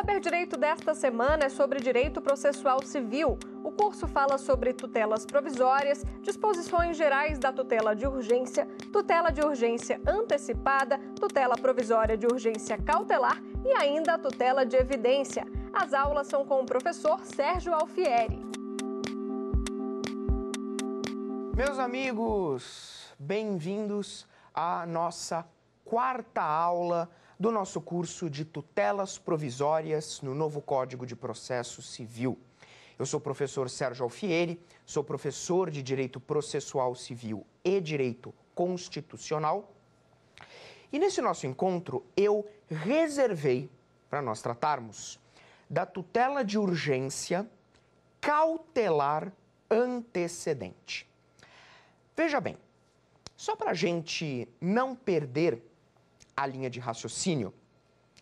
Saber Direito desta semana é sobre direito processual civil. O curso fala sobre tutelas provisórias, disposições gerais da tutela de urgência, tutela de urgência antecipada, tutela provisória de urgência cautelar e ainda a tutela de evidência. As aulas são com o professor Sérgio Alfieri. Meus amigos, bem-vindos à nossa quarta aula do nosso curso de tutelas provisórias no novo Código de Processo Civil. Eu sou o professor Sérgio Alfieri, sou professor de Direito Processual Civil e Direito Constitucional. E nesse nosso encontro, eu reservei para nós tratarmos da tutela de urgência cautelar antecedente. Veja bem, só para a gente não perder a linha de raciocínio?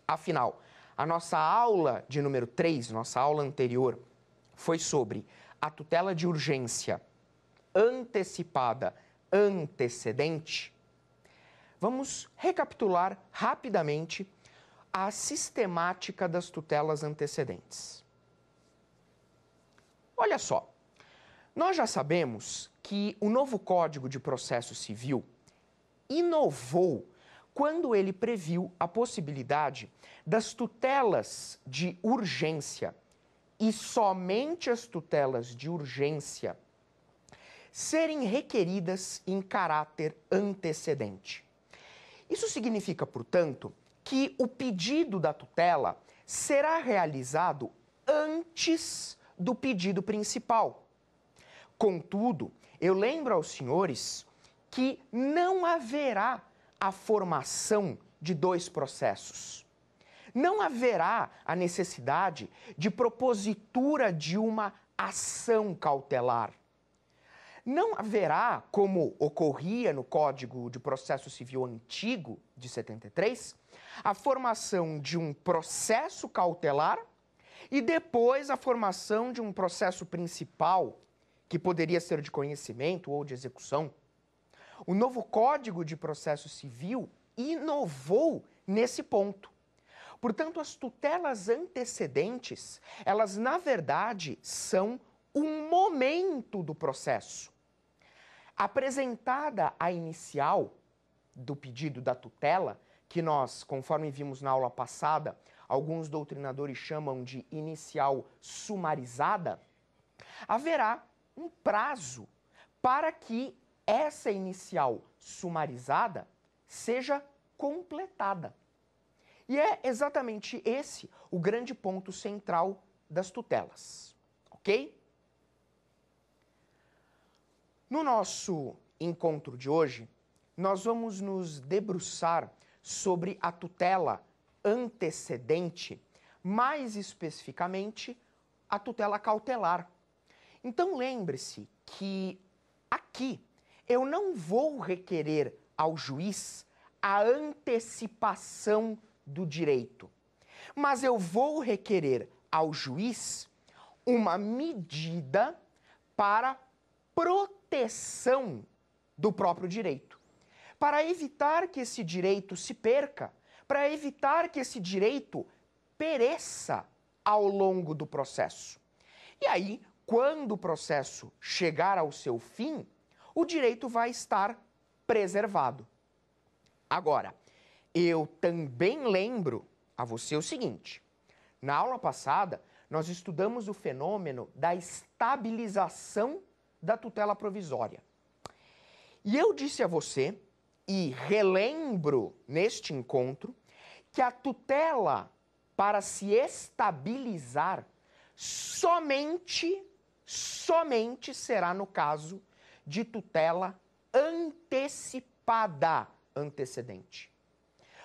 Afinal, a nossa aula de número 3, nossa aula anterior, foi sobre a tutela de urgência antecipada antecedente. Vamos recapitular rapidamente a sistemática das tutelas antecedentes. Olha só, nós já sabemos que o novo Código de Processo Civil inovou quando ele previu a possibilidade das tutelas de urgência e somente as tutelas de urgência serem requeridas em caráter antecedente. Isso significa, portanto, que o pedido da tutela será realizado antes do pedido principal. Contudo, eu lembro aos senhores que não haverá a formação de dois processos. Não haverá a necessidade de propositura de uma ação cautelar. Não haverá, como ocorria no Código de Processo Civil Antigo de 73, a formação de um processo cautelar e depois a formação de um processo principal, que poderia ser de conhecimento ou de execução o novo Código de Processo Civil inovou nesse ponto. Portanto, as tutelas antecedentes, elas na verdade são um momento do processo. Apresentada a inicial do pedido da tutela, que nós, conforme vimos na aula passada, alguns doutrinadores chamam de inicial sumarizada, haverá um prazo para que essa inicial sumarizada seja completada. E é exatamente esse o grande ponto central das tutelas, ok? No nosso encontro de hoje, nós vamos nos debruçar sobre a tutela antecedente, mais especificamente a tutela cautelar. Então lembre-se que aqui eu não vou requerer ao juiz a antecipação do direito, mas eu vou requerer ao juiz uma medida para proteção do próprio direito, para evitar que esse direito se perca, para evitar que esse direito pereça ao longo do processo. E aí, quando o processo chegar ao seu fim, o direito vai estar preservado. Agora, eu também lembro a você o seguinte: na aula passada, nós estudamos o fenômeno da estabilização da tutela provisória. E eu disse a você, e relembro neste encontro, que a tutela, para se estabilizar, somente, somente será no caso de tutela antecipada antecedente.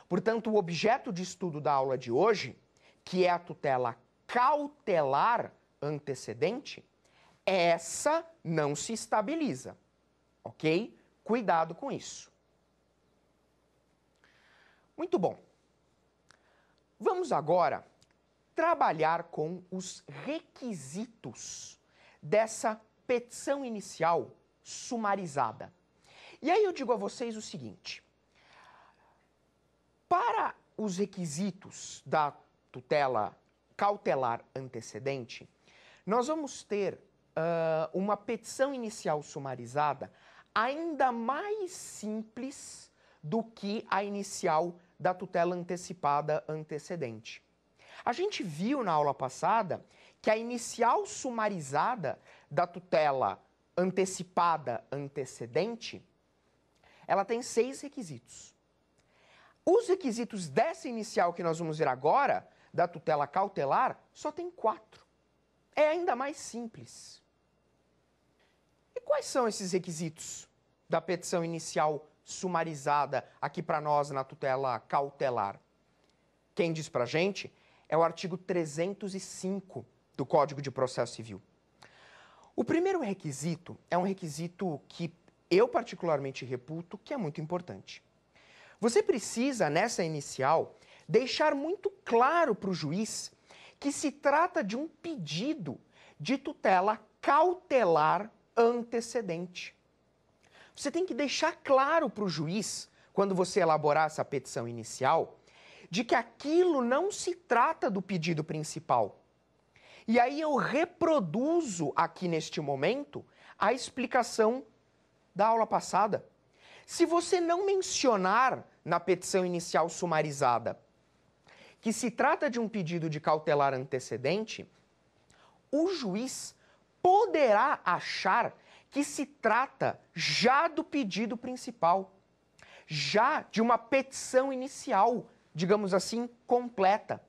Portanto, o objeto de estudo da aula de hoje, que é a tutela cautelar antecedente, essa não se estabiliza, ok? Cuidado com isso. Muito bom. Vamos agora trabalhar com os requisitos dessa petição inicial sumarizada. E aí eu digo a vocês o seguinte: para os requisitos da tutela cautelar antecedente, nós vamos ter uh, uma petição inicial sumarizada ainda mais simples do que a inicial da tutela antecipada antecedente. A gente viu na aula passada que a inicial sumarizada da tutela antecipada antecedente, ela tem seis requisitos. Os requisitos dessa inicial que nós vamos ver agora, da tutela cautelar, só tem quatro. É ainda mais simples. E quais são esses requisitos da petição inicial sumarizada aqui para nós na tutela cautelar? Quem diz para gente é o artigo 305 do Código de Processo Civil. O primeiro requisito é um requisito que eu particularmente reputo que é muito importante. Você precisa, nessa inicial, deixar muito claro para o juiz que se trata de um pedido de tutela cautelar antecedente. Você tem que deixar claro para o juiz, quando você elaborar essa petição inicial, de que aquilo não se trata do pedido principal, e aí eu reproduzo aqui neste momento a explicação da aula passada. Se você não mencionar na petição inicial sumarizada que se trata de um pedido de cautelar antecedente, o juiz poderá achar que se trata já do pedido principal, já de uma petição inicial, digamos assim, completa.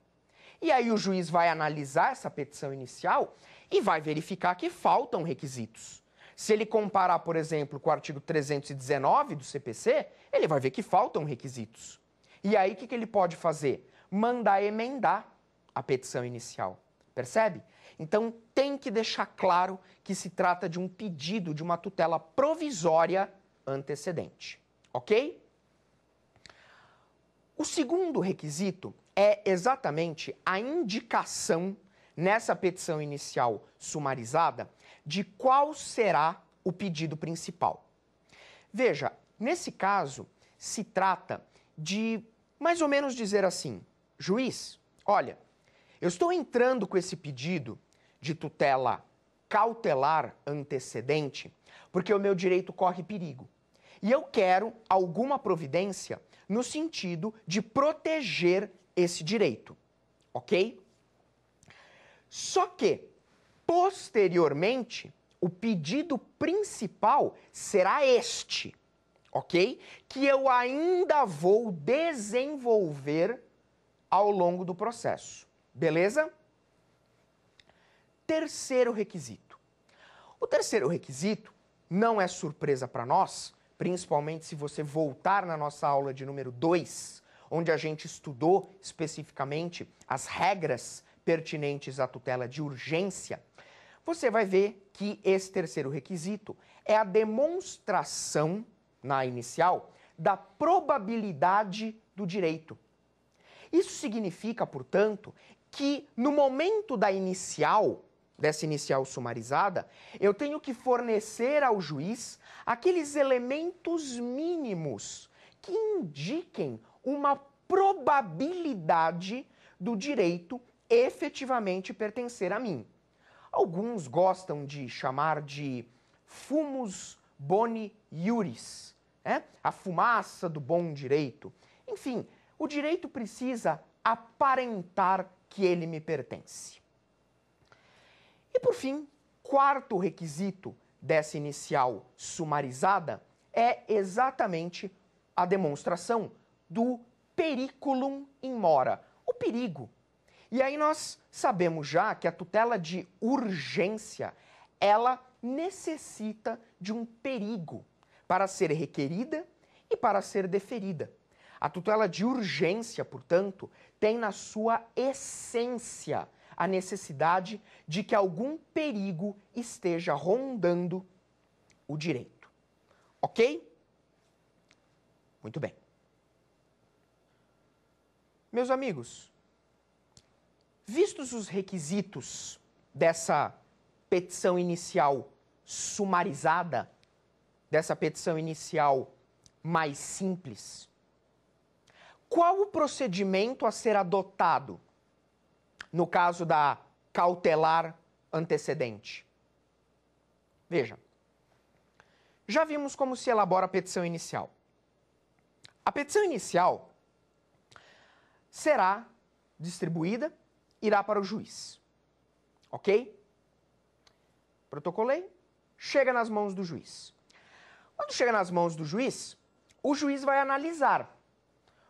E aí o juiz vai analisar essa petição inicial e vai verificar que faltam requisitos. Se ele comparar, por exemplo, com o artigo 319 do CPC, ele vai ver que faltam requisitos. E aí o que, que ele pode fazer? Mandar emendar a petição inicial. Percebe? Então tem que deixar claro que se trata de um pedido de uma tutela provisória antecedente. Ok? O segundo requisito é exatamente a indicação nessa petição inicial sumarizada de qual será o pedido principal. Veja, nesse caso, se trata de mais ou menos dizer assim: juiz, olha, eu estou entrando com esse pedido de tutela cautelar antecedente porque o meu direito corre perigo. E eu quero alguma providência no sentido de proteger esse direito, ok? Só que, posteriormente, o pedido principal será este, ok? Que eu ainda vou desenvolver ao longo do processo, beleza? Terceiro requisito. O terceiro requisito não é surpresa para nós, principalmente se você voltar na nossa aula de número 2 onde a gente estudou especificamente as regras pertinentes à tutela de urgência, você vai ver que esse terceiro requisito é a demonstração, na inicial, da probabilidade do direito. Isso significa, portanto, que no momento da inicial, dessa inicial sumarizada, eu tenho que fornecer ao juiz aqueles elementos mínimos que indiquem uma probabilidade do direito efetivamente pertencer a mim. Alguns gostam de chamar de fumus boni iuris, né? a fumaça do bom direito. Enfim, o direito precisa aparentar que ele me pertence. E por fim, quarto requisito dessa inicial sumarizada é exatamente a demonstração do periculum in mora, o perigo. E aí nós sabemos já que a tutela de urgência, ela necessita de um perigo para ser requerida e para ser deferida. A tutela de urgência, portanto, tem na sua essência a necessidade de que algum perigo esteja rondando o direito. Ok? Muito bem. Meus amigos, vistos os requisitos dessa petição inicial sumarizada, dessa petição inicial mais simples, qual o procedimento a ser adotado no caso da cautelar antecedente? Veja, já vimos como se elabora a petição inicial. A petição inicial será distribuída, irá para o juiz. Ok? Protocolei, chega nas mãos do juiz. Quando chega nas mãos do juiz, o juiz vai analisar.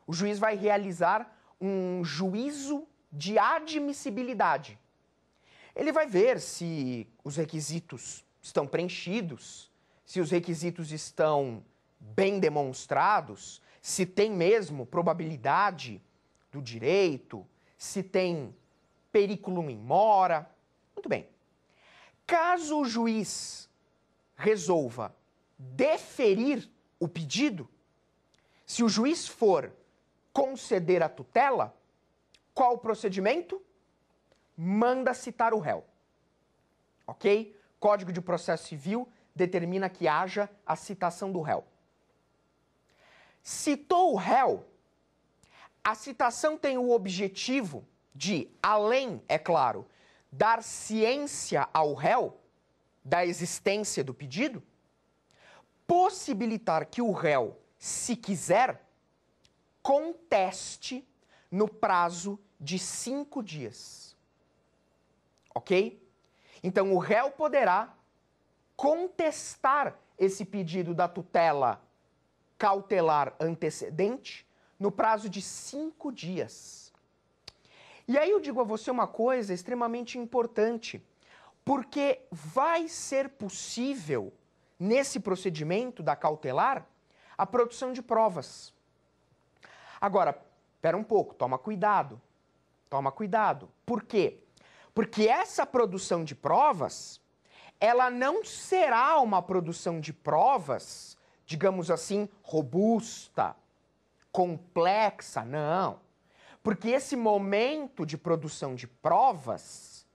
O juiz vai realizar um juízo de admissibilidade. Ele vai ver se os requisitos estão preenchidos, se os requisitos estão bem demonstrados, se tem mesmo probabilidade do direito, se tem periculum in mora. Muito bem. Caso o juiz resolva deferir o pedido, se o juiz for conceder a tutela, qual o procedimento? Manda citar o réu. Ok? Código de Processo Civil determina que haja a citação do réu. Citou o réu, a citação tem o objetivo de, além, é claro, dar ciência ao réu da existência do pedido, possibilitar que o réu, se quiser, conteste no prazo de cinco dias. Ok? Então, o réu poderá contestar esse pedido da tutela cautelar antecedente no prazo de cinco dias. E aí eu digo a você uma coisa extremamente importante, porque vai ser possível, nesse procedimento da cautelar, a produção de provas. Agora, espera um pouco, toma cuidado. Toma cuidado. Por quê? Porque essa produção de provas, ela não será uma produção de provas, digamos assim, robusta complexa, não. Porque esse momento de produção de provas,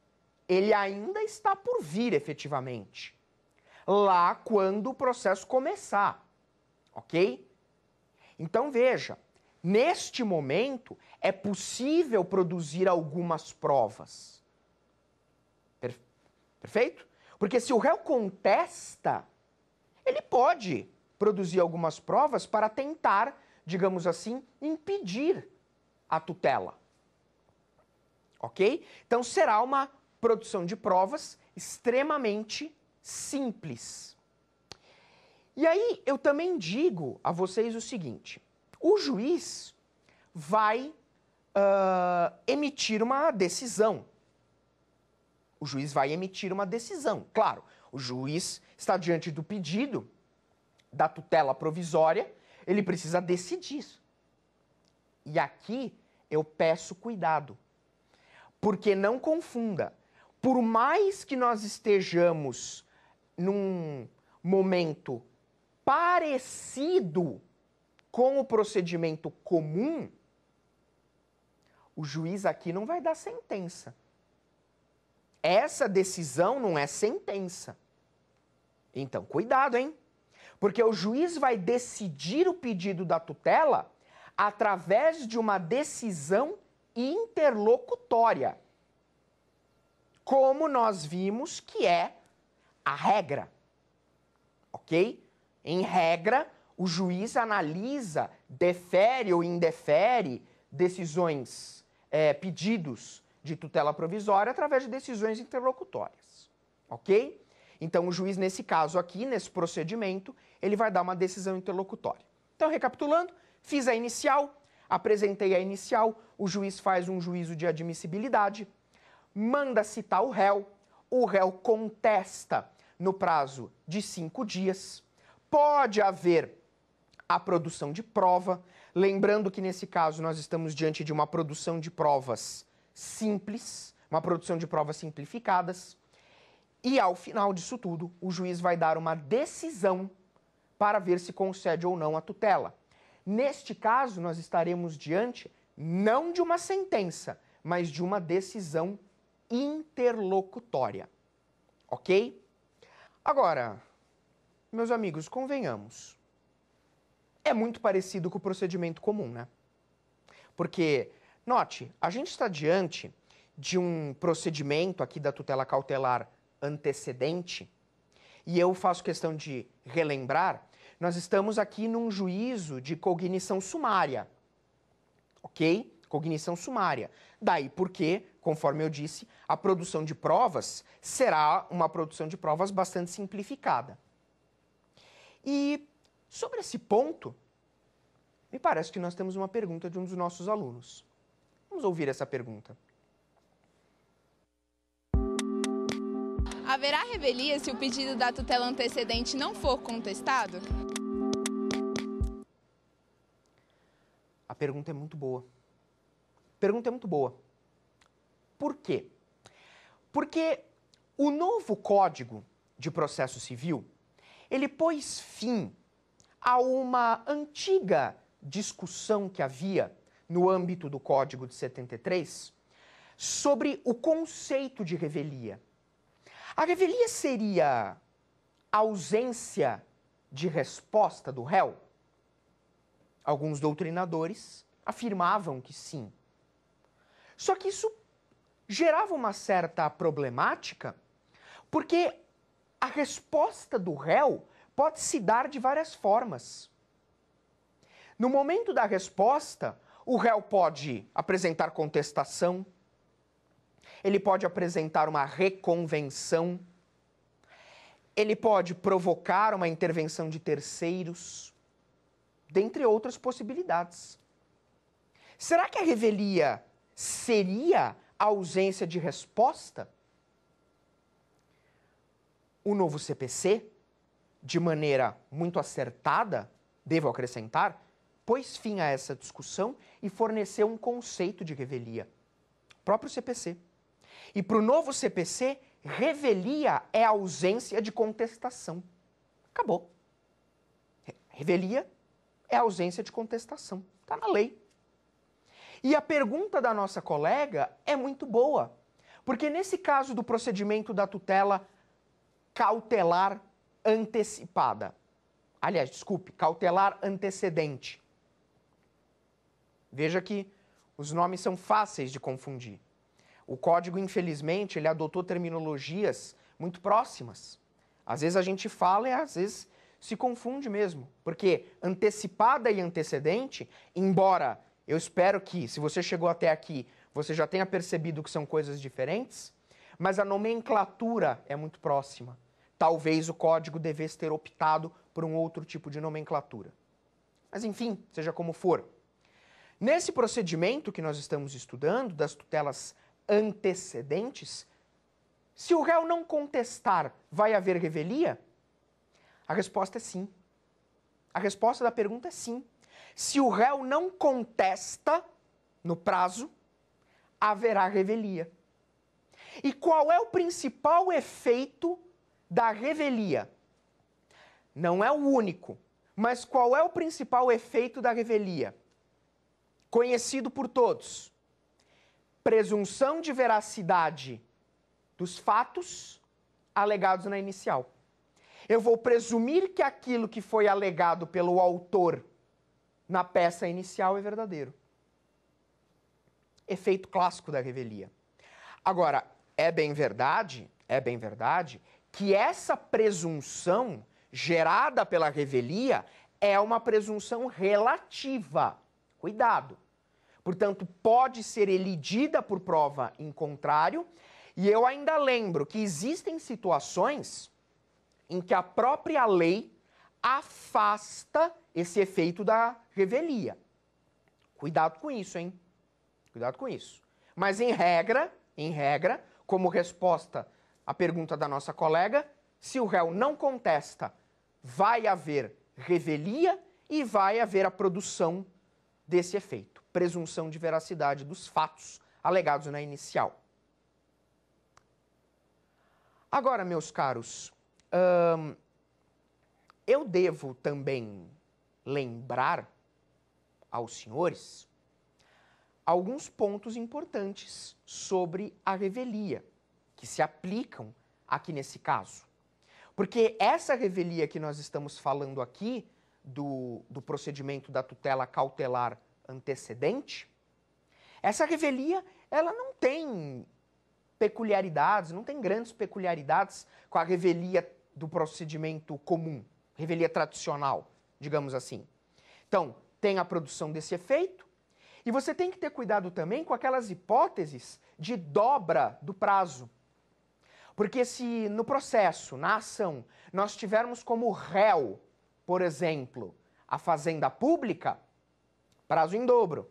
ele ainda está por vir efetivamente. Lá quando o processo começar, ok? Então veja, neste momento é possível produzir algumas provas. Perfeito? Porque se o réu contesta, ele pode produzir algumas provas para tentar digamos assim, impedir a tutela. Ok? Então será uma produção de provas extremamente simples. E aí eu também digo a vocês o seguinte: o juiz vai uh, emitir uma decisão. O juiz vai emitir uma decisão. Claro, o juiz está diante do pedido da tutela provisória ele precisa decidir. E aqui eu peço cuidado. Porque não confunda. Por mais que nós estejamos num momento parecido com o procedimento comum, o juiz aqui não vai dar sentença. Essa decisão não é sentença. Então, cuidado, hein? Porque o juiz vai decidir o pedido da tutela através de uma decisão interlocutória. Como nós vimos que é a regra. OK? Em regra, o juiz analisa, defere ou indefere decisões, é, pedidos de tutela provisória através de decisões interlocutórias. Ok? Então, o juiz, nesse caso aqui, nesse procedimento, ele vai dar uma decisão interlocutória. Então, recapitulando, fiz a inicial, apresentei a inicial, o juiz faz um juízo de admissibilidade, manda citar o réu, o réu contesta no prazo de cinco dias, pode haver a produção de prova. Lembrando que nesse caso nós estamos diante de uma produção de provas simples, uma produção de provas simplificadas. E ao final disso tudo, o juiz vai dar uma decisão para ver se concede ou não a tutela. Neste caso, nós estaremos diante não de uma sentença, mas de uma decisão interlocutória. Ok? Agora, meus amigos, convenhamos. É muito parecido com o procedimento comum, né? Porque, note, a gente está diante de um procedimento aqui da tutela cautelar antecedente, e eu faço questão de relembrar, nós estamos aqui num juízo de cognição sumária. Ok? Cognição sumária. Daí porque, conforme eu disse, a produção de provas será uma produção de provas bastante simplificada. E sobre esse ponto, me parece que nós temos uma pergunta de um dos nossos alunos. Vamos ouvir essa pergunta. Haverá revelia se o pedido da tutela antecedente não for contestado? A pergunta é muito boa. A pergunta é muito boa. Por quê? Porque o novo Código de Processo Civil, ele pôs fim a uma antiga discussão que havia no âmbito do Código de 73 sobre o conceito de revelia. A revelia seria a ausência de resposta do réu? Alguns doutrinadores afirmavam que sim. Só que isso gerava uma certa problemática, porque a resposta do réu pode se dar de várias formas. No momento da resposta, o réu pode apresentar contestação, ele pode apresentar uma reconvenção, ele pode provocar uma intervenção de terceiros, dentre outras possibilidades. Será que a revelia seria a ausência de resposta? O novo CPC, de maneira muito acertada, devo acrescentar, pôs fim a essa discussão e forneceu um conceito de revelia, próprio CPC. E para o novo CPC, revelia é ausência de contestação. Acabou. Revelia é ausência de contestação. Está na lei. E a pergunta da nossa colega é muito boa, porque nesse caso do procedimento da tutela cautelar antecipada, aliás, desculpe, cautelar antecedente. Veja que os nomes são fáceis de confundir. O código, infelizmente, ele adotou terminologias muito próximas. Às vezes a gente fala e às vezes se confunde mesmo, porque antecipada e antecedente, embora eu espero que, se você chegou até aqui, você já tenha percebido que são coisas diferentes, mas a nomenclatura é muito próxima. Talvez o código devesse ter optado por um outro tipo de nomenclatura. Mas enfim, seja como for. Nesse procedimento que nós estamos estudando, das tutelas antecedentes? Se o réu não contestar, vai haver revelia? A resposta é sim. A resposta da pergunta é sim. Se o réu não contesta no prazo, haverá revelia. E qual é o principal efeito da revelia? Não é o único, mas qual é o principal efeito da revelia? Conhecido por todos presunção de veracidade dos fatos alegados na inicial. Eu vou presumir que aquilo que foi alegado pelo autor na peça inicial é verdadeiro. Efeito clássico da revelia. Agora, é bem verdade, é bem verdade que essa presunção gerada pela revelia é uma presunção relativa. Cuidado. Portanto, pode ser elidida por prova em contrário. E eu ainda lembro que existem situações em que a própria lei afasta esse efeito da revelia. Cuidado com isso, hein? Cuidado com isso. Mas em regra, em regra, como resposta à pergunta da nossa colega, se o réu não contesta, vai haver revelia e vai haver a produção desse efeito presunção de veracidade dos fatos alegados na inicial. Agora, meus caros, hum, eu devo também lembrar aos senhores alguns pontos importantes sobre a revelia que se aplicam aqui nesse caso. Porque essa revelia que nós estamos falando aqui, do, do procedimento da tutela cautelar antecedente, essa revelia ela não tem peculiaridades, não tem grandes peculiaridades com a revelia do procedimento comum, revelia tradicional, digamos assim. Então, tem a produção desse efeito, e você tem que ter cuidado também com aquelas hipóteses de dobra do prazo. Porque se no processo, na ação, nós tivermos como réu, por exemplo, a fazenda pública, Prazo em dobro.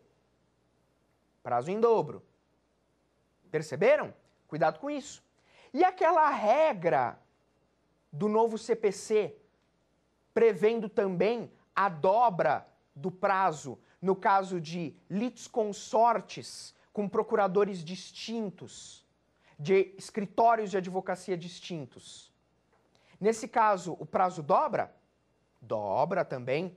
Prazo em dobro. Perceberam? Cuidado com isso. E aquela regra do novo CPC, prevendo também a dobra do prazo no caso de litisconsortes com procuradores distintos, de escritórios de advocacia distintos. Nesse caso, o prazo dobra? Dobra também.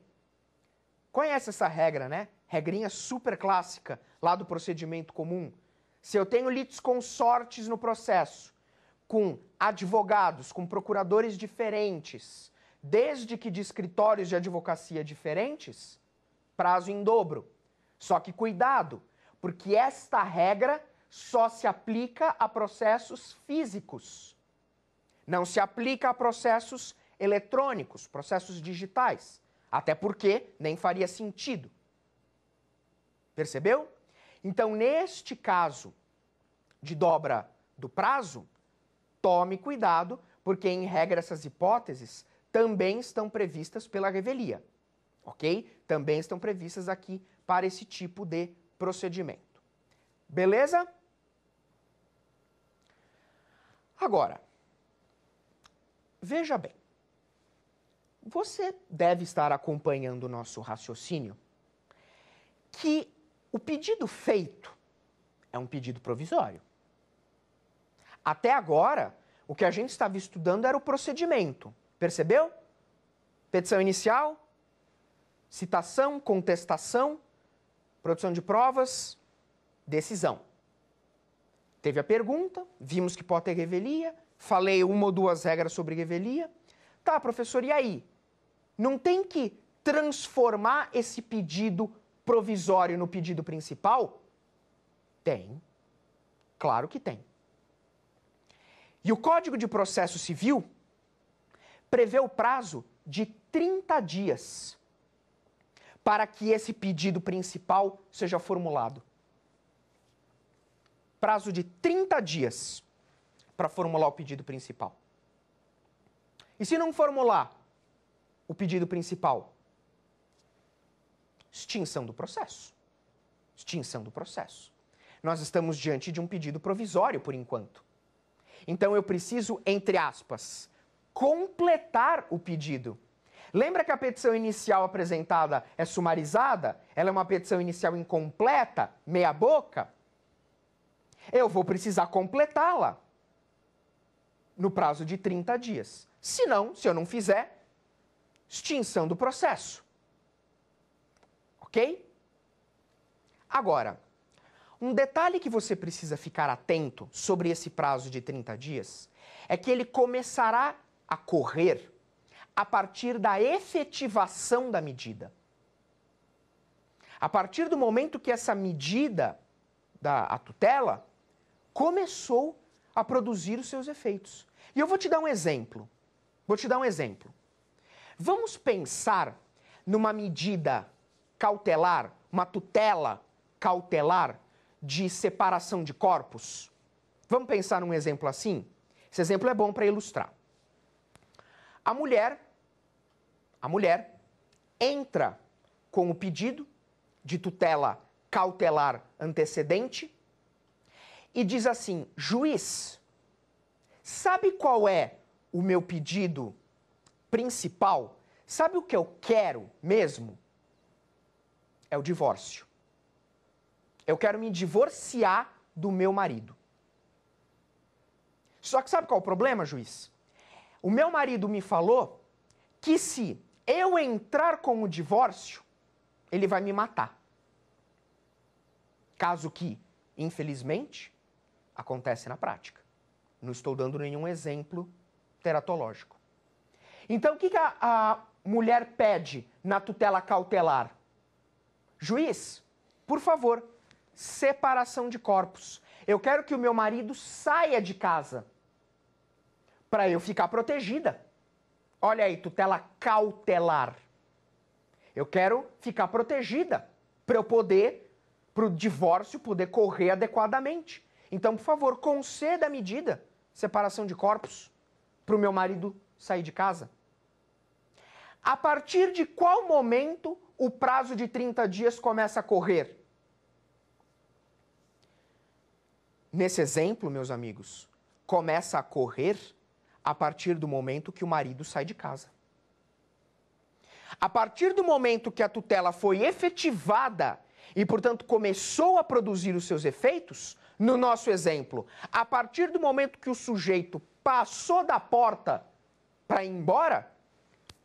Conhece essa regra, né? Regrinha super clássica lá do procedimento comum. Se eu tenho litisconsortes no processo, com advogados, com procuradores diferentes, desde que de escritórios de advocacia diferentes, prazo em dobro. Só que cuidado, porque esta regra só se aplica a processos físicos. Não se aplica a processos eletrônicos, processos digitais. Até porque nem faria sentido. Percebeu? Então, neste caso de dobra do prazo, tome cuidado, porque em regra essas hipóteses também estão previstas pela revelia. Ok? Também estão previstas aqui para esse tipo de procedimento. Beleza? Agora, veja bem você deve estar acompanhando o nosso raciocínio, que o pedido feito é um pedido provisório. Até agora, o que a gente estava estudando era o procedimento, percebeu? Petição inicial, citação, contestação, produção de provas, decisão. Teve a pergunta, vimos que pode ter revelia, falei uma ou duas regras sobre revelia. Tá, professor, e aí? não tem que transformar esse pedido provisório no pedido principal? Tem. Claro que tem. E o Código de Processo Civil prevê o prazo de 30 dias para que esse pedido principal seja formulado. Prazo de 30 dias para formular o pedido principal. E se não formular o pedido principal? Extinção do processo. Extinção do processo. Nós estamos diante de um pedido provisório por enquanto. Então eu preciso, entre aspas, completar o pedido. Lembra que a petição inicial apresentada é sumarizada? Ela é uma petição inicial incompleta, meia boca? Eu vou precisar completá-la no prazo de 30 dias. Se não, se eu não fizer, extinção do processo. Ok? Agora, um detalhe que você precisa ficar atento sobre esse prazo de 30 dias é que ele começará a correr a partir da efetivação da medida. A partir do momento que essa medida da a tutela começou a produzir os seus efeitos. E eu vou te dar um exemplo. Vou te dar um exemplo. Vamos pensar numa medida cautelar, uma tutela cautelar de separação de corpos? Vamos pensar num exemplo assim? Esse exemplo é bom para ilustrar. A mulher, a mulher entra com o pedido de tutela cautelar antecedente e diz assim: juiz, sabe qual é o meu pedido principal, sabe o que eu quero mesmo? É o divórcio. Eu quero me divorciar do meu marido. Só que sabe qual é o problema, juiz? O meu marido me falou que se eu entrar com o divórcio, ele vai me matar. Caso que, infelizmente, acontece na prática. Não estou dando nenhum exemplo teratológico. Então, o que, que a, a mulher pede na tutela cautelar? Juiz, por favor, separação de corpos. Eu quero que o meu marido saia de casa para eu ficar protegida. Olha aí, tutela cautelar. Eu quero ficar protegida para eu poder, para o divórcio poder correr adequadamente. Então, por favor, conceda a medida separação de corpos para o meu marido sair de casa? A partir de qual momento o prazo de 30 dias começa a correr? Nesse exemplo, meus amigos, começa a correr a partir do momento que o marido sai de casa. A partir do momento que a tutela foi efetivada e, portanto, começou a produzir os seus efeitos, no nosso exemplo, a partir do momento que o sujeito passou da porta para ir embora,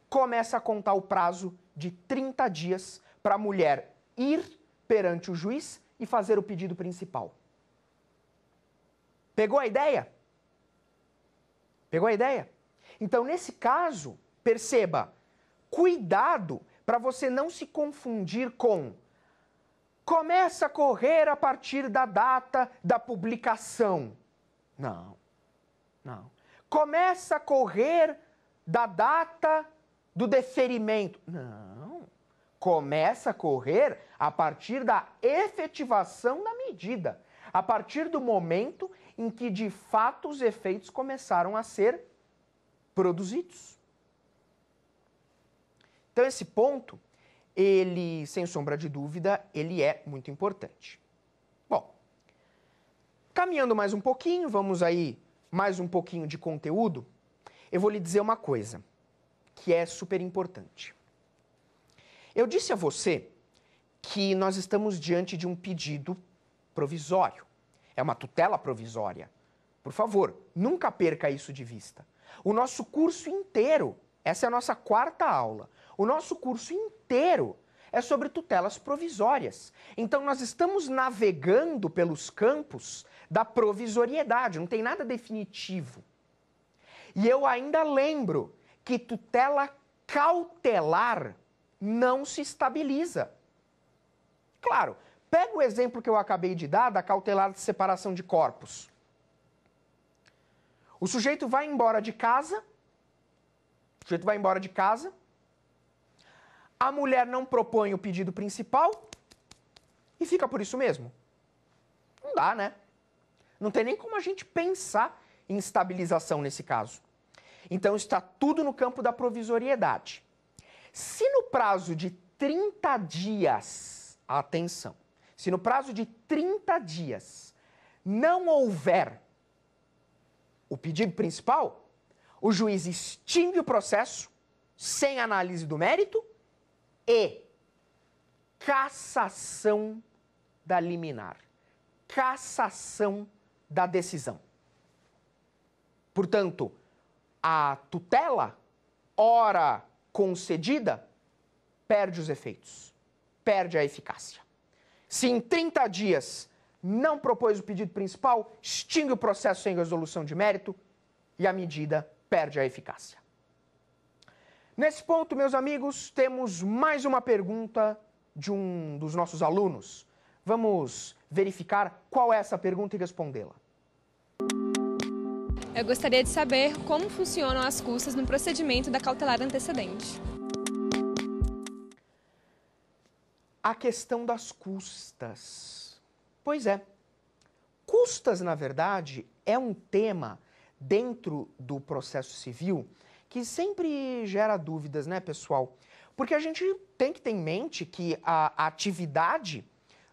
começa a contar o prazo de 30 dias para a mulher ir perante o juiz e fazer o pedido principal. Pegou a ideia? Pegou a ideia? Então, nesse caso, perceba, cuidado para você não se confundir com começa a correr a partir da data da publicação. Não. Não. Começa a correr da data do deferimento. Não. Começa a correr a partir da efetivação da medida, a partir do momento em que de fato os efeitos começaram a ser produzidos. Então esse ponto, ele, sem sombra de dúvida, ele é muito importante. Bom, caminhando mais um pouquinho, vamos aí mais um pouquinho de conteúdo eu vou lhe dizer uma coisa que é super importante. Eu disse a você que nós estamos diante de um pedido provisório. É uma tutela provisória. Por favor, nunca perca isso de vista. O nosso curso inteiro, essa é a nossa quarta aula, o nosso curso inteiro é sobre tutelas provisórias. Então, nós estamos navegando pelos campos da provisoriedade, não tem nada definitivo. E eu ainda lembro que tutela cautelar não se estabiliza. Claro, pega o exemplo que eu acabei de dar da cautelar de separação de corpos. O sujeito vai embora de casa, o sujeito vai embora de casa, a mulher não propõe o pedido principal e fica por isso mesmo. Não dá, né? Não tem nem como a gente pensar em estabilização nesse caso. Então está tudo no campo da provisoriedade. Se no prazo de 30 dias, atenção, se no prazo de 30 dias não houver o pedido principal, o juiz extingue o processo sem análise do mérito e cassação da liminar, cassação da decisão. Portanto, a tutela, ora concedida, perde os efeitos, perde a eficácia. Se em 30 dias não propôs o pedido principal, extingue o processo sem resolução de mérito e a medida perde a eficácia. Nesse ponto, meus amigos, temos mais uma pergunta de um dos nossos alunos. Vamos verificar qual é essa pergunta e respondê-la. Eu gostaria de saber como funcionam as custas no procedimento da cautelar antecedente. A questão das custas. Pois é. Custas, na verdade, é um tema dentro do processo civil que sempre gera dúvidas, né, pessoal? Porque a gente tem que ter em mente que a atividade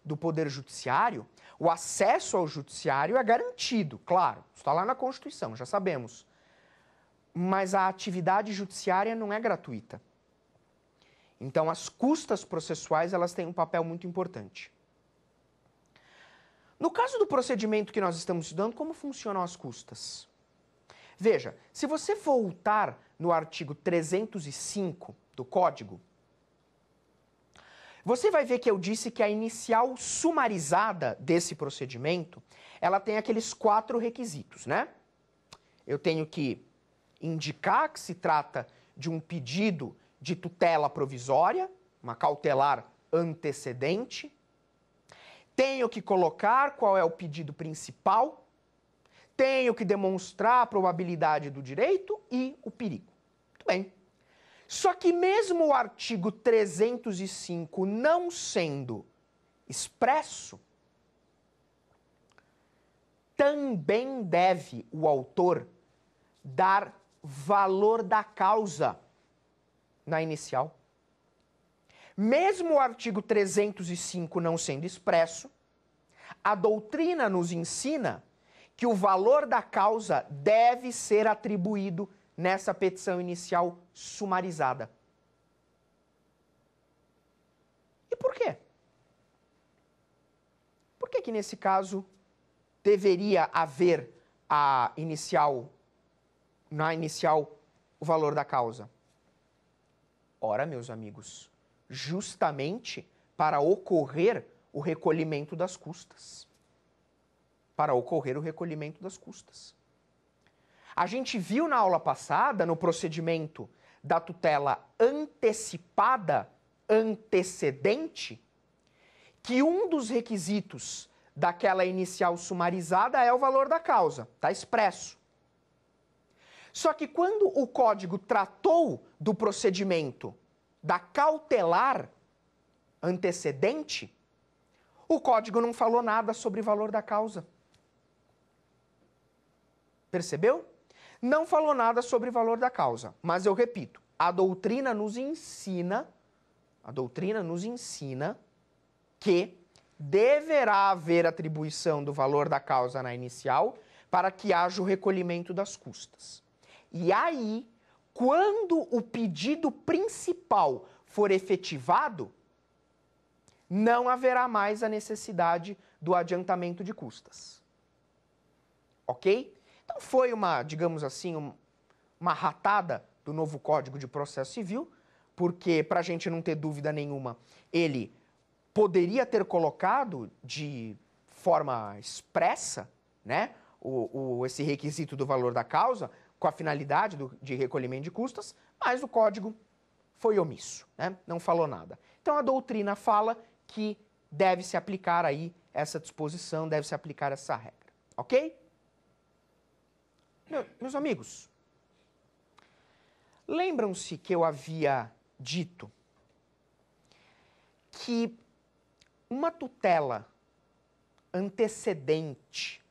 do Poder Judiciário o acesso ao judiciário é garantido, claro, está lá na Constituição, já sabemos. Mas a atividade judiciária não é gratuita. Então, as custas processuais elas têm um papel muito importante. No caso do procedimento que nós estamos estudando, como funcionam as custas? Veja, se você voltar no artigo 305 do Código, você vai ver que eu disse que a inicial sumarizada desse procedimento, ela tem aqueles quatro requisitos, né? Eu tenho que indicar que se trata de um pedido de tutela provisória, uma cautelar antecedente. Tenho que colocar qual é o pedido principal. Tenho que demonstrar a probabilidade do direito e o perigo. Muito bem. Só que, mesmo o artigo 305 não sendo expresso, também deve o autor dar valor da causa na inicial. Mesmo o artigo 305 não sendo expresso, a doutrina nos ensina que o valor da causa deve ser atribuído nessa petição inicial sumarizada. E por quê? Por que, que nesse caso deveria haver a inicial na inicial o valor da causa? Ora, meus amigos, justamente para ocorrer o recolhimento das custas. Para ocorrer o recolhimento das custas. A gente viu na aula passada, no procedimento da tutela antecipada, antecedente, que um dos requisitos daquela inicial sumarizada é o valor da causa, está expresso. Só que quando o código tratou do procedimento da cautelar antecedente, o código não falou nada sobre valor da causa. Percebeu? Não falou nada sobre o valor da causa, mas eu repito, a doutrina nos ensina, a doutrina nos ensina que deverá haver atribuição do valor da causa na inicial para que haja o recolhimento das custas. E aí, quando o pedido principal for efetivado, não haverá mais a necessidade do adiantamento de custas. Ok? Então foi uma, digamos assim, uma ratada do novo Código de Processo Civil, porque, para a gente não ter dúvida nenhuma, ele poderia ter colocado de forma expressa né, o, o, esse requisito do valor da causa com a finalidade do, de recolhimento de custas, mas o código foi omisso, né, não falou nada. Então a doutrina fala que deve se aplicar aí essa disposição, deve se aplicar essa regra, ok? meus amigos, lembram-se que eu havia dito que uma tutela antecedente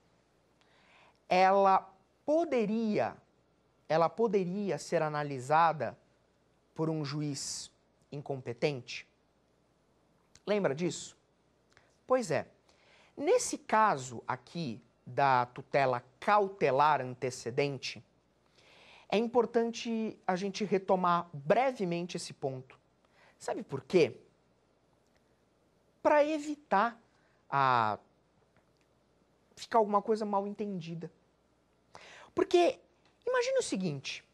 ela poderia ela poderia ser analisada por um juiz incompetente? Lembra disso? Pois é. Nesse caso aqui, da tutela cautelar antecedente, é importante a gente retomar brevemente esse ponto. Sabe por quê? Para evitar a ficar alguma coisa mal entendida. Porque imagina o seguinte: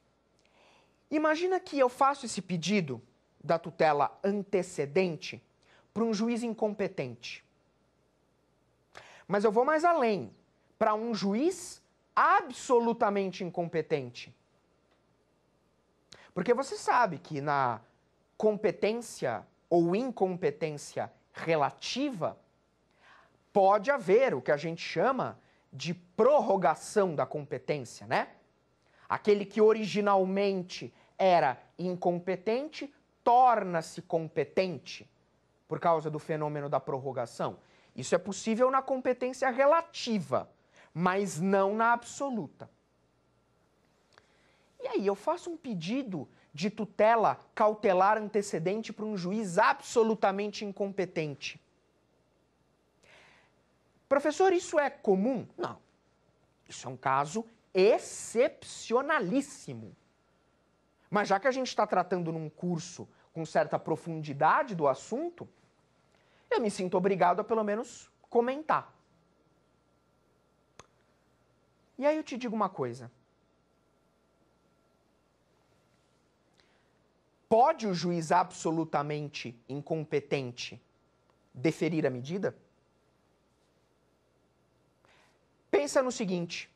imagina que eu faço esse pedido da tutela antecedente para um juiz incompetente. Mas eu vou mais além para um juiz absolutamente incompetente. Porque você sabe que na competência ou incompetência relativa pode haver o que a gente chama de prorrogação da competência, né? Aquele que originalmente era incompetente torna-se competente por causa do fenômeno da prorrogação. Isso é possível na competência relativa mas não na absoluta. E aí, eu faço um pedido de tutela cautelar antecedente para um juiz absolutamente incompetente. Professor, isso é comum? Não. Isso é um caso excepcionalíssimo. Mas já que a gente está tratando num curso com certa profundidade do assunto, eu me sinto obrigado a pelo menos comentar. E aí eu te digo uma coisa. Pode o juiz absolutamente incompetente deferir a medida? Pensa no seguinte: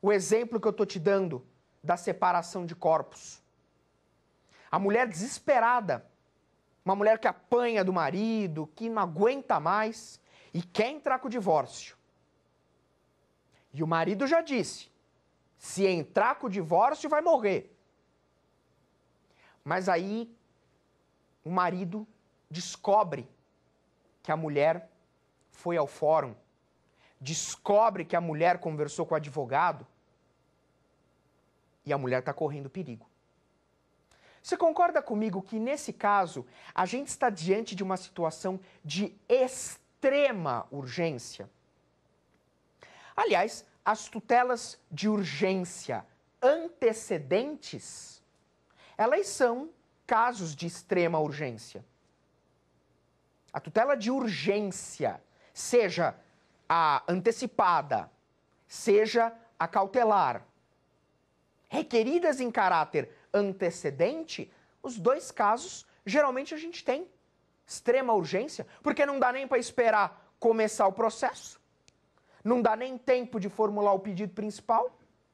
o exemplo que eu estou te dando da separação de corpos. A mulher desesperada, uma mulher que apanha do marido, que não aguenta mais e quer entrar com o divórcio. E o marido já disse: se entrar com o divórcio, vai morrer. Mas aí o marido descobre que a mulher foi ao fórum, descobre que a mulher conversou com o advogado e a mulher está correndo perigo. Você concorda comigo que nesse caso a gente está diante de uma situação de extrema urgência? Aliás, as tutelas de urgência antecedentes, elas são casos de extrema urgência. A tutela de urgência, seja a antecipada, seja a cautelar, requeridas em caráter antecedente, os dois casos geralmente a gente tem extrema urgência, porque não dá nem para esperar começar o processo não dá nem tempo de formular o pedido principal,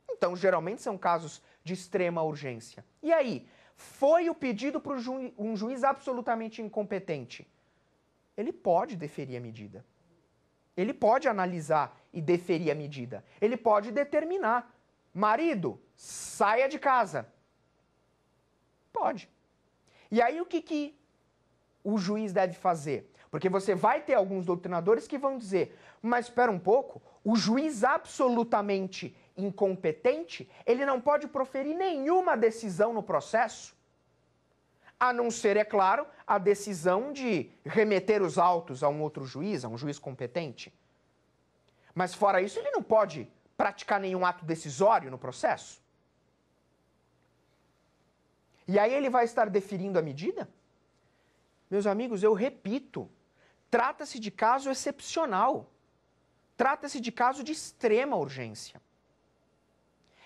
então geralmente são casos de extrema urgência. E aí, foi o pedido para ju um juiz absolutamente incompetente? Ele pode deferir a medida. Ele pode analisar e deferir a medida. Ele pode determinar: marido, saia de casa. Pode. E aí o que, que o juiz deve fazer? Porque você vai ter alguns doutrinadores que vão dizer: mas espera um pouco, o juiz absolutamente incompetente, ele não pode proferir nenhuma decisão no processo, a não ser, é claro, a decisão de remeter os autos a um outro juiz, a um juiz competente. Mas fora isso, ele não pode praticar nenhum ato decisório no processo. E aí ele vai estar deferindo a medida? Meus amigos, eu repito, Trata-se de caso excepcional. Trata-se de caso de extrema urgência.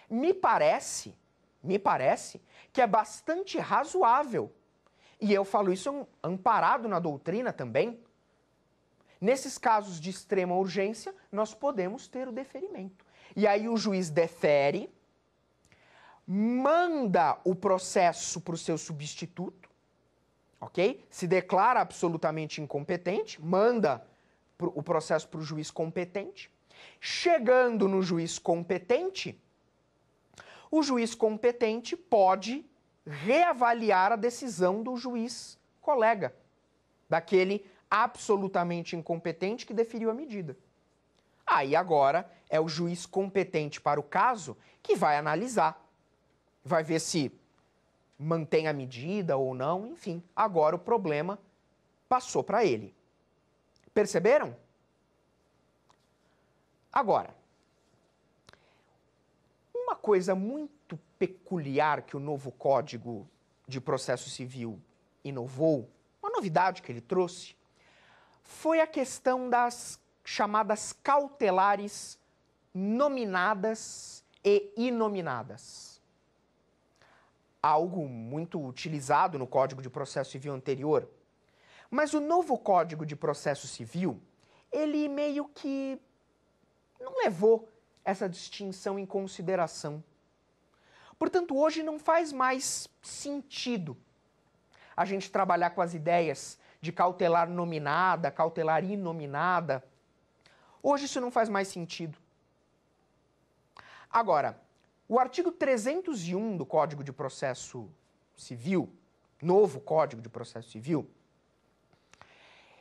Me parece, me parece que é bastante razoável, e eu falo isso amparado na doutrina também. Nesses casos de extrema urgência, nós podemos ter o deferimento. E aí o juiz defere, manda o processo para o seu substituto, ok? Se declara absolutamente incompetente, manda o processo para o juiz competente. Chegando no juiz competente, o juiz competente pode reavaliar a decisão do juiz colega, daquele absolutamente incompetente que deferiu a medida. Aí ah, agora é o juiz competente para o caso que vai analisar, vai ver se mantém a medida ou não, enfim, agora o problema passou para ele. Perceberam? Agora, uma coisa muito peculiar que o novo Código de Processo Civil inovou, uma novidade que ele trouxe, foi a questão das chamadas cautelares nominadas e inominadas algo muito utilizado no Código de Processo Civil anterior. Mas o novo Código de Processo Civil, ele meio que não levou essa distinção em consideração. Portanto, hoje não faz mais sentido a gente trabalhar com as ideias de cautelar nominada, cautelar inominada. Hoje isso não faz mais sentido. Agora, o artigo 301 do Código de Processo Civil, novo Código de Processo Civil,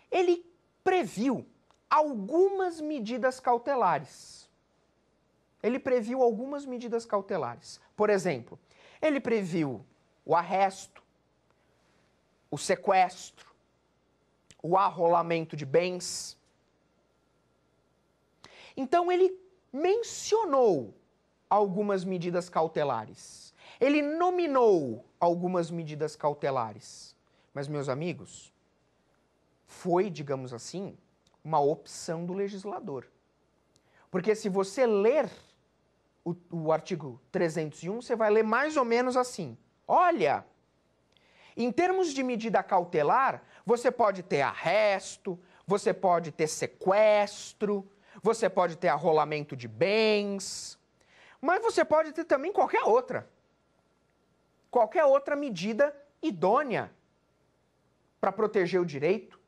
ele previu algumas medidas cautelares. Ele previu algumas medidas cautelares. Por exemplo, ele previu o arresto, o sequestro, o arrolamento de bens. Então ele mencionou algumas medidas cautelares. Ele nominou algumas medidas cautelares. Mas, meus amigos, foi, digamos assim, uma opção do legislador. Porque se você ler o, o, artigo 301, você vai ler mais ou menos assim: olha, em termos de medida cautelar, você pode ter arresto, você pode ter sequestro, você pode ter arrolamento de bens, mas você pode ter também qualquer outra. Qualquer outra medida idônea para proteger o direito.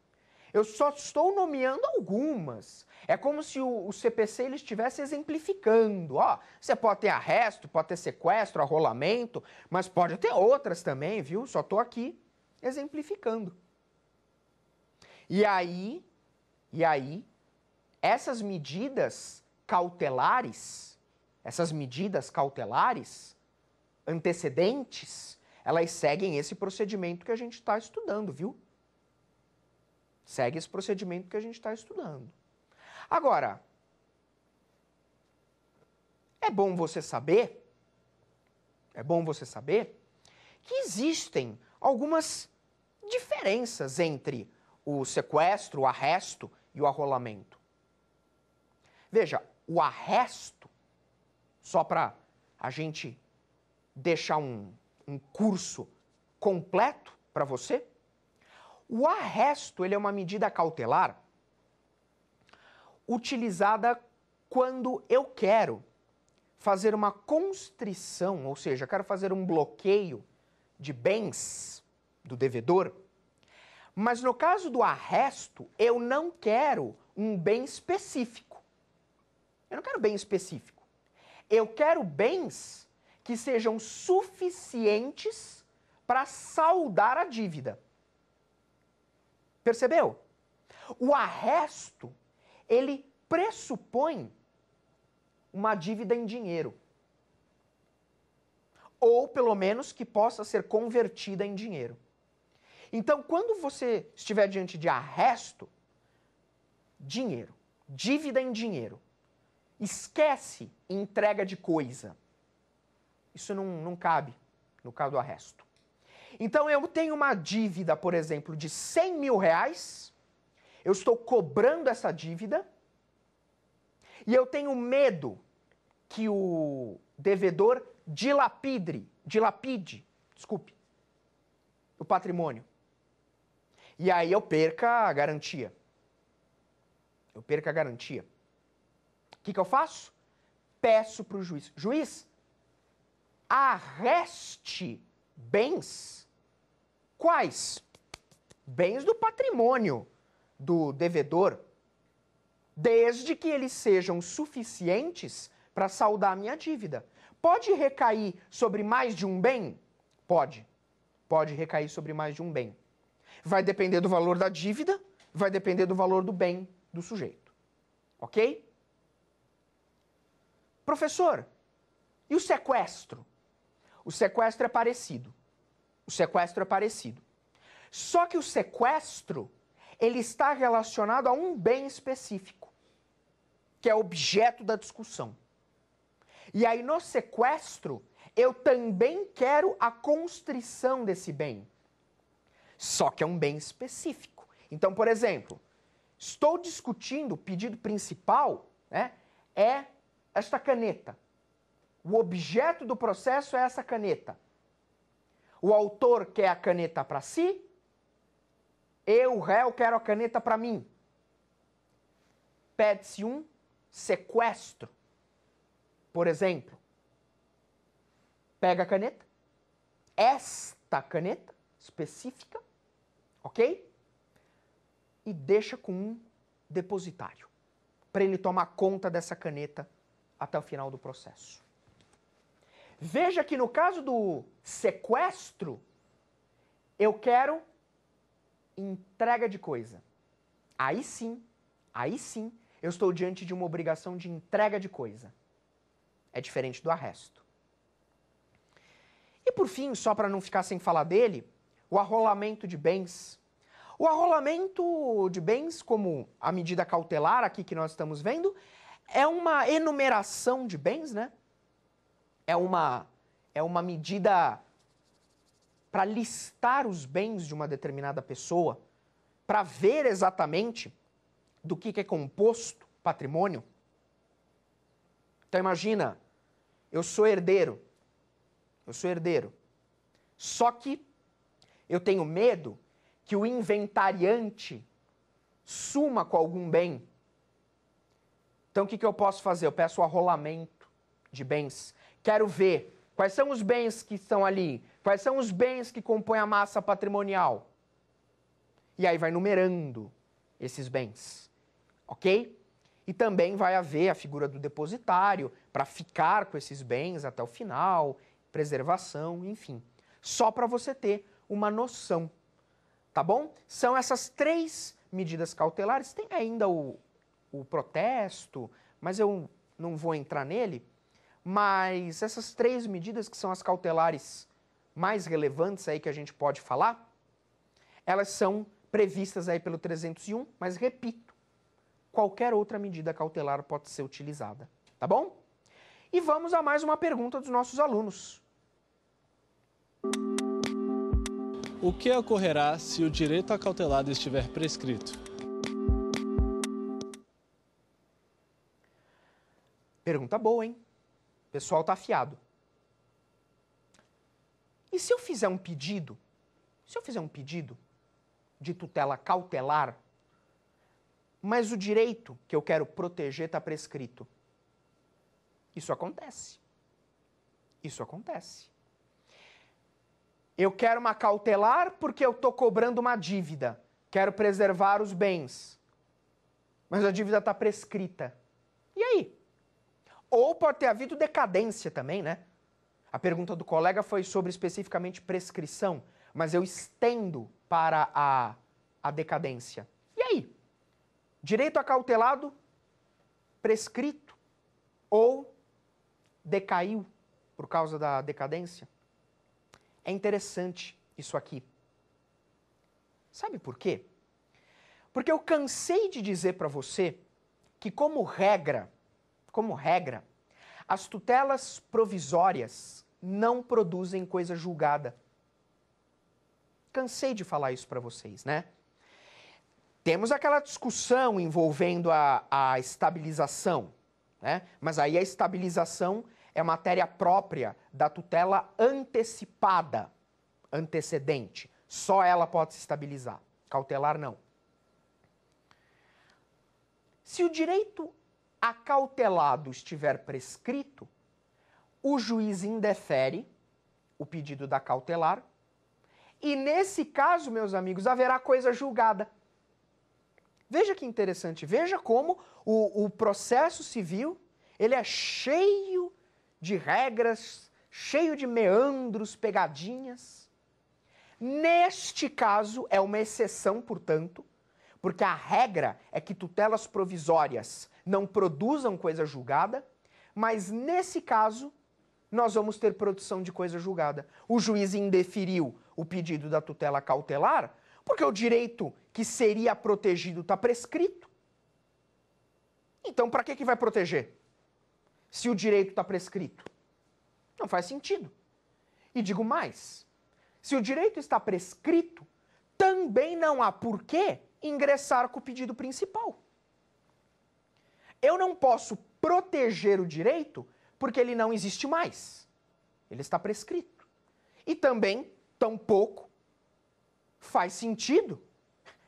Eu só estou nomeando algumas. É como se o, o CPC ele estivesse exemplificando. Ó, você pode ter arresto, pode ter sequestro, arrolamento, mas pode ter outras também, viu? Só estou aqui exemplificando. E aí, e aí, essas medidas cautelares essas medidas cautelares antecedentes, elas seguem esse procedimento que a gente está estudando, viu? Segue esse procedimento que a gente está estudando. Agora, é bom você saber, é bom você saber que existem algumas diferenças entre o sequestro, o arresto e o arrolamento. Veja, o arresto só para a gente deixar um, um curso completo para você. O arresto ele é uma medida cautelar utilizada quando eu quero fazer uma constrição, ou seja, quero fazer um bloqueio de bens do devedor. Mas no caso do arresto, eu não quero um bem específico. Eu não quero bem específico. Eu quero bens que sejam suficientes para saldar a dívida. Percebeu? O arresto, ele pressupõe uma dívida em dinheiro. Ou pelo menos que possa ser convertida em dinheiro. Então, quando você estiver diante de arresto, dinheiro, dívida em dinheiro, Esquece entrega de coisa. Isso não, não cabe no caso do arresto. Então eu tenho uma dívida, por exemplo, de 100 mil reais, eu estou cobrando essa dívida e eu tenho medo que o devedor dilapide, dilapide, desculpe, o patrimônio. E aí eu perca a garantia. Eu perca a garantia. O que, que eu faço? Peço para o juiz: juiz, arreste bens. Quais? Bens do patrimônio do devedor, desde que eles sejam suficientes para saldar a minha dívida. Pode recair sobre mais de um bem? Pode. Pode recair sobre mais de um bem. Vai depender do valor da dívida, vai depender do valor do bem do sujeito. Ok? Professor, e o sequestro? O sequestro é parecido. O sequestro é parecido. Só que o sequestro ele está relacionado a um bem específico, que é objeto da discussão. E aí no sequestro eu também quero a constrição desse bem. Só que é um bem específico. Então, por exemplo, estou discutindo o pedido principal, né? É esta caneta. O objeto do processo é essa caneta. O autor quer a caneta para si, eu, réu, quero a caneta para mim. Pede-se um sequestro, por exemplo. Pega a caneta, esta caneta específica, ok? E deixa com um depositário, para ele tomar conta dessa caneta até o final do processo. Veja que no caso do sequestro, eu quero entrega de coisa. Aí sim, aí sim, eu estou diante de uma obrigação de entrega de coisa. É diferente do arresto. E por fim, só para não ficar sem falar dele, o arrolamento de bens. O arrolamento de bens, como a medida cautelar aqui que nós estamos vendo, é uma enumeração de bens, né? É uma, é uma medida para listar os bens de uma determinada pessoa, para ver exatamente do que, que é composto patrimônio. Então imagina, eu sou herdeiro, eu sou herdeiro. Só que eu tenho medo que o inventariante suma com algum bem então, o que, que eu posso fazer? Eu peço o arrolamento de bens. Quero ver quais são os bens que estão ali, quais são os bens que compõem a massa patrimonial. E aí vai numerando esses bens, ok? E também vai haver a figura do depositário para ficar com esses bens até o final, preservação, enfim. Só para você ter uma noção, tá bom? São essas três medidas cautelares. Tem ainda o, o protesto, mas eu não vou entrar nele. Mas essas três medidas, que são as cautelares mais relevantes aí que a gente pode falar, elas são previstas aí pelo 301, mas repito, qualquer outra medida cautelar pode ser utilizada, tá bom? E vamos a mais uma pergunta dos nossos alunos. O que ocorrerá se o direito a cautelar estiver prescrito? Pergunta boa, hein? O pessoal tá afiado. E se eu fizer um pedido, se eu fizer um pedido de tutela cautelar, mas o direito que eu quero proteger está prescrito? Isso acontece. Isso acontece. Eu quero uma cautelar porque eu estou cobrando uma dívida. Quero preservar os bens. Mas a dívida está prescrita. E aí? Ou pode ter havido decadência também, né? A pergunta do colega foi sobre especificamente prescrição, mas eu estendo para a, a decadência. E aí? Direito acautelado, prescrito ou decaiu por causa da decadência? É interessante isso aqui. Sabe por quê? Porque eu cansei de dizer para você que, como regra, como regra, as tutelas provisórias não produzem coisa julgada. Cansei de falar isso para vocês, né? Temos aquela discussão envolvendo a, a estabilização, né? mas aí a estabilização é matéria própria da tutela antecipada, antecedente. Só ela pode se estabilizar, cautelar não. Se o direito acautelado estiver prescrito, o juiz indefere o pedido da cautelar. E nesse caso, meus amigos, haverá coisa julgada. Veja que interessante, veja como o, o processo civil ele é cheio de regras, cheio de meandros, pegadinhas. Neste caso, é uma exceção, portanto, porque a regra é que tutelas provisórias não produzam coisa julgada, mas nesse caso nós vamos ter produção de coisa julgada. O juiz indeferiu o pedido da tutela cautelar porque o direito que seria protegido está prescrito. Então, para que, que vai proteger? Se o direito está prescrito. Não faz sentido. E digo mais: se o direito está prescrito, também não há porquê ingressar com o pedido principal. Eu não posso proteger o direito porque ele não existe mais. Ele está prescrito. E também, tampouco, faz sentido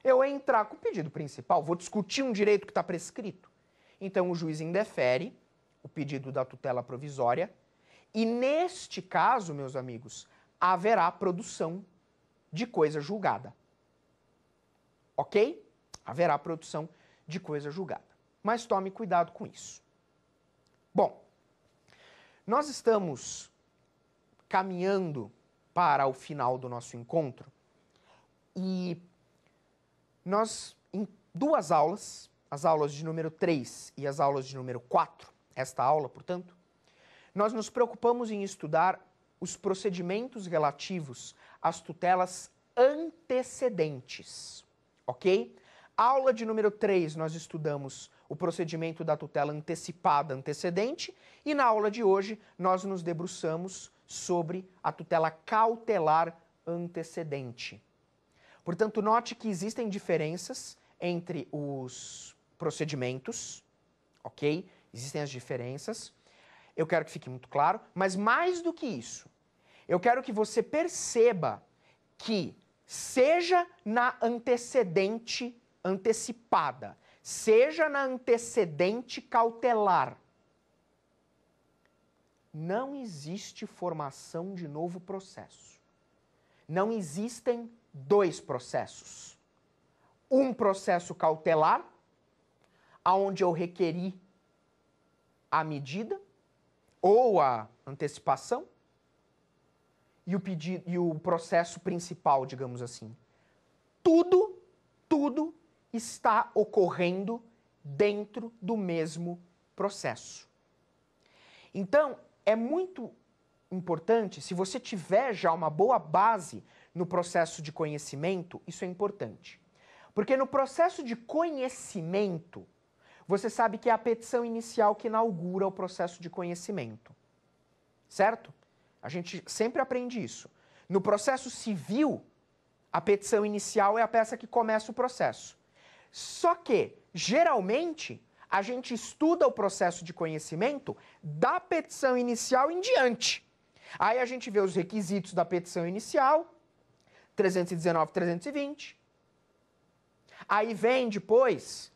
eu entrar com o pedido principal. Vou discutir um direito que está prescrito. Então o juiz indefere o pedido da tutela provisória e, neste caso, meus amigos, haverá produção de coisa julgada ok? Haverá produção de coisa julgada. Mas tome cuidado com isso. Bom, nós estamos caminhando para o final do nosso encontro e nós, em duas aulas, as aulas de número 3 e as aulas de número 4, esta aula, portanto, nós nos preocupamos em estudar os procedimentos relativos às tutelas antecedentes ok? Aula de número 3, nós estudamos o procedimento da tutela antecipada, antecedente, e na aula de hoje nós nos debruçamos sobre a tutela cautelar antecedente. Portanto, note que existem diferenças entre os procedimentos, ok? Existem as diferenças. Eu quero que fique muito claro, mas mais do que isso, eu quero que você perceba que seja na antecedente antecipada, seja na antecedente cautelar, não existe formação de novo processo. Não existem dois processos. Um processo cautelar, aonde eu requeri a medida ou a antecipação, e o, pedido, e o processo principal, digamos assim. Tudo, tudo está ocorrendo dentro do mesmo processo. Então, é muito importante, se você tiver já uma boa base no processo de conhecimento, isso é importante. Porque no processo de conhecimento, você sabe que é a petição inicial que inaugura o processo de conhecimento. Certo? A gente sempre aprende isso. No processo civil, a petição inicial é a peça que começa o processo. Só que, geralmente, a gente estuda o processo de conhecimento da petição inicial em diante. Aí a gente vê os requisitos da petição inicial, 319, 320. Aí vem depois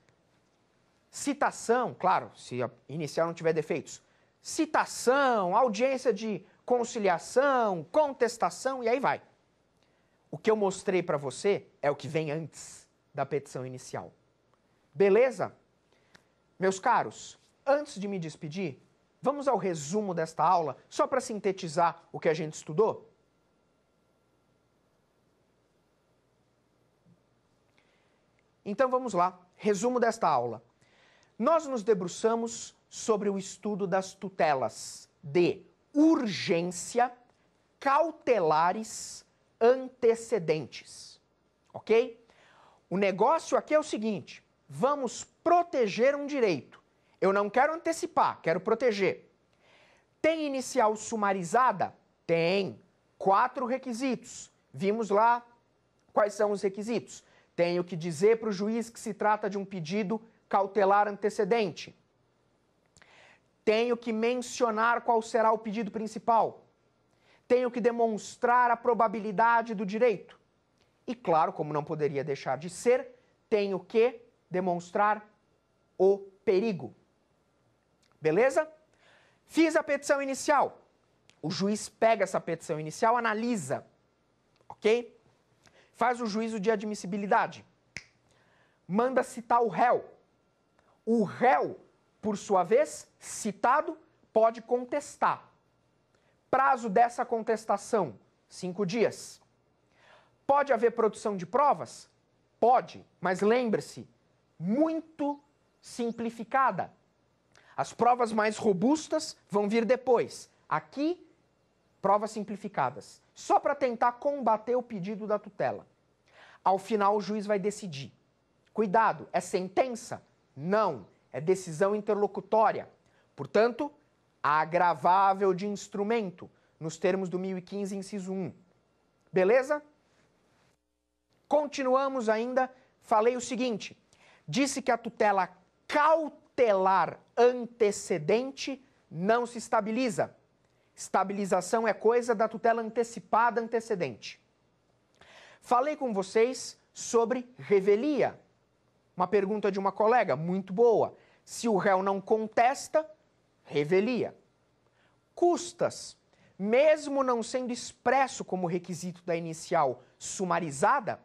citação, claro, se a inicial não tiver defeitos. Citação, audiência de conciliação, contestação e aí vai. O que eu mostrei para você é o que vem antes da petição inicial. Beleza? Meus caros, antes de me despedir, vamos ao resumo desta aula, só para sintetizar o que a gente estudou? Então vamos lá, resumo desta aula. Nós nos debruçamos sobre o estudo das tutelas de urgência cautelares antecedentes. Ok? O negócio aqui é o seguinte: vamos proteger um direito. Eu não quero antecipar, quero proteger. Tem inicial sumarizada? Tem. Quatro requisitos. Vimos lá quais são os requisitos. Tenho que dizer para o juiz que se trata de um pedido cautelar antecedente. Tenho que mencionar qual será o pedido principal. Tenho que demonstrar a probabilidade do direito. E claro, como não poderia deixar de ser, tenho que demonstrar o perigo. Beleza? Fiz a petição inicial. O juiz pega essa petição inicial, analisa, ok? Faz o juízo de admissibilidade. Manda citar o réu. O réu por sua vez, citado, pode contestar. Prazo dessa contestação: cinco dias. Pode haver produção de provas? Pode, mas lembre-se, muito simplificada. As provas mais robustas vão vir depois. Aqui, provas simplificadas, só para tentar combater o pedido da tutela. Ao final, o juiz vai decidir. Cuidado, é sentença? Não é decisão interlocutória, portanto, agravável de instrumento, nos termos do 1015, inciso 1. Beleza? Continuamos ainda, falei o seguinte: disse que a tutela cautelar antecedente não se estabiliza. Estabilização é coisa da tutela antecipada antecedente. Falei com vocês sobre revelia, uma pergunta de uma colega, muito boa. Se o réu não contesta, revelia. Custas, mesmo não sendo expresso como requisito da inicial sumarizada,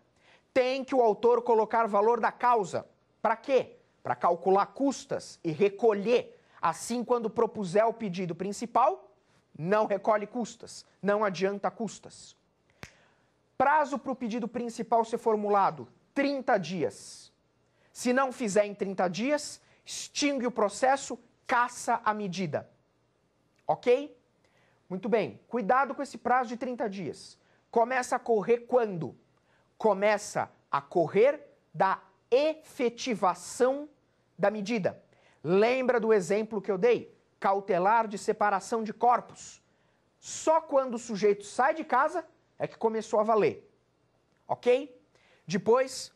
tem que o autor colocar valor da causa. Para quê? Para calcular custas e recolher. Assim, quando propuser o pedido principal, não recolhe custas, não adianta custas. Prazo para o pedido principal ser formulado: 30 dias. Se não fizer em 30 dias, extingue o processo, caça a medida. Ok? Muito bem, cuidado com esse prazo de 30 dias. Começa a correr quando? Começa a correr da efetivação da medida. Lembra do exemplo que eu dei? Cautelar de separação de corpos. Só quando o sujeito sai de casa é que começou a valer. Ok? Depois,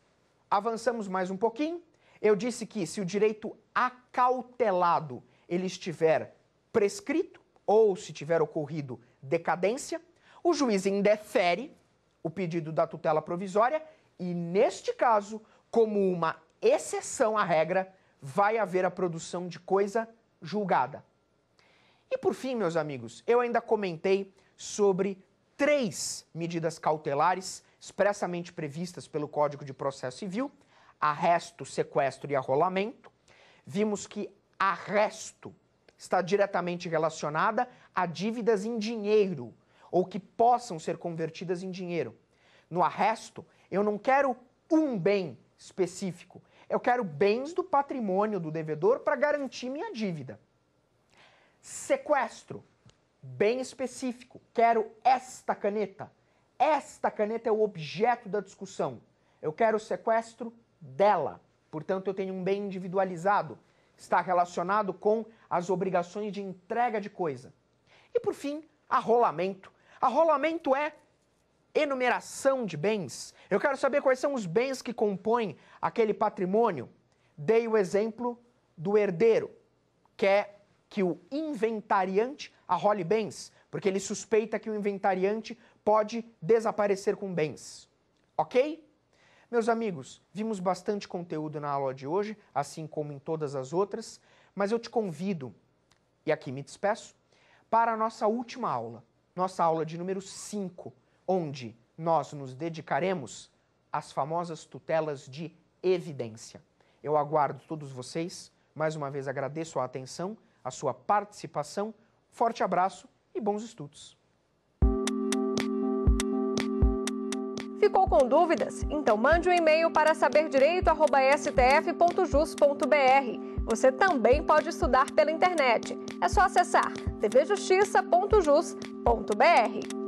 Avançamos mais um pouquinho. Eu disse que se o direito acautelado ele estiver prescrito ou se tiver ocorrido decadência, o juiz indefere o pedido da tutela provisória e, neste caso, como uma exceção à regra, vai haver a produção de coisa julgada. E por fim, meus amigos, eu ainda comentei sobre três medidas cautelares expressamente previstas pelo Código de Processo Civil, arresto, sequestro e arrolamento. Vimos que arresto está diretamente relacionada a dívidas em dinheiro ou que possam ser convertidas em dinheiro. No arresto, eu não quero um bem específico, eu quero bens do patrimônio do devedor para garantir minha dívida. Sequestro, bem específico, quero esta caneta esta caneta é o objeto da discussão. Eu quero o sequestro dela. Portanto, eu tenho um bem individualizado. Está relacionado com as obrigações de entrega de coisa. E por fim, arrolamento. Arrolamento é enumeração de bens. Eu quero saber quais são os bens que compõem aquele patrimônio. Dei o exemplo do herdeiro, que é que o inventariante arrole bens, porque ele suspeita que o inventariante pode desaparecer com bens. Ok? Meus amigos, vimos bastante conteúdo na aula de hoje, assim como em todas as outras, mas eu te convido, e aqui me despeço, para a nossa última aula, nossa aula de número 5, onde nós nos dedicaremos às famosas tutelas de evidência. Eu aguardo todos vocês, mais uma vez agradeço a atenção, a sua participação, forte abraço e bons estudos. Ficou com dúvidas? Então mande um e-mail para saberdireito.stf.jus.br. Você também pode estudar pela internet. É só acessar tvjustiça.jus.br.